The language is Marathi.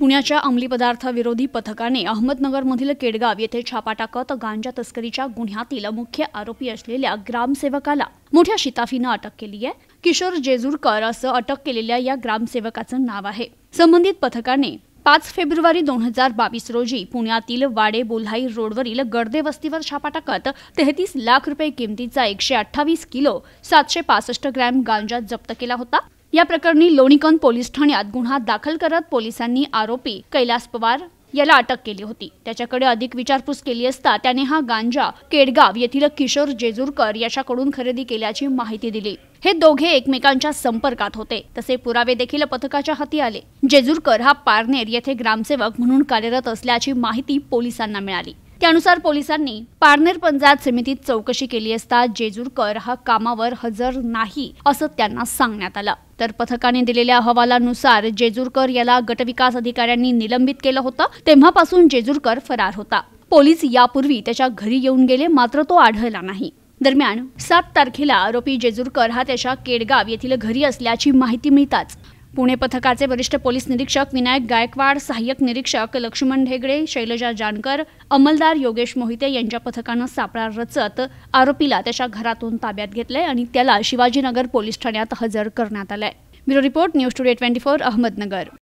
पुण्याच्या अंमली विरोधी पथकाने अहमदनगरमधील केडगाव येथे छापा टाकत गांजा तस्करीच्या गुन्ह्यातील मुख्य आरोपी असलेल्या ग्रामसेवकाला मोठ्या शिताफीनं अटक केली आहे किशोर जेजूरकर असं अटक केलेल्या या ग्रामसेवकाचं नाव आहे संबंधित पथकाने पाच फेब्रुवारी दोन हजार बावीस रोजी पुण्यातील वाडे बोल्हाई रोडवरील गर्दे वस्तीवर छापा टाकत तेहतीस लाख रुपये किमतीचा एकशे अठ्ठावीस किलो सातशे पासष्ट ग्रॅम गांजा जप्त केला होता या प्रकरणी लोणीकन पोलीस ठाण्यात गुन्हा दाखल करत पोलिसांनी आरोपी कैलास पवार याला अटक केली होती त्याच्याकडे अधिक विचारपूस केली असता त्याने हा गांजा केडगाव येथील किशोर जेजूरकर याच्याकडून खरेदी केल्याची माहिती दिली हे दोघे एकमेकांच्या संपर्कात होते तसे पुरावे देखील पथकाच्या हाती आले जेजूरकर हा पारनेर येथे ग्रामसेवक म्हणून कार्यरत असल्याची माहिती पोलिसांना मिळाली त्यानुसार पोलिसांनी पारनेर पंचायत समितीत चौकशी केली असता जेजूरकर हा कामावर हजर नाही असं त्यांना सांगण्यात आलं तर पथकाने दिलेल्या अहवालानुसार जेजूरकर याला गटविकास अधिकाऱ्यांनी निलंबित केलं होतं तेव्हापासून जेजूरकर फरार होता पोलीस यापूर्वी त्याच्या घरी येऊन गेले मात्र तो आढळला नाही दरम्यान सात तारखेला आरोपी जेजूरकर हा त्याच्या केडगाव येथील घरी असल्याची माहिती मिळताच पुणे पथकाचे वरिष्ठ पोलीस निरीक्षक विनायक गायकवाड सहाय्यक निरीक्षक लक्ष्मण ढेगडे शैलजा जानकर अंमलदार योगेश मोहिते यांच्या पथकानं सापळा रचत आरोपीला त्याच्या घरातून ताब्यात घेतलंय आणि त्याला शिवाजीनगर पोलीस ठाण्यात हजर करण्यात आलंय bureau report news today twenty four Ahmednagar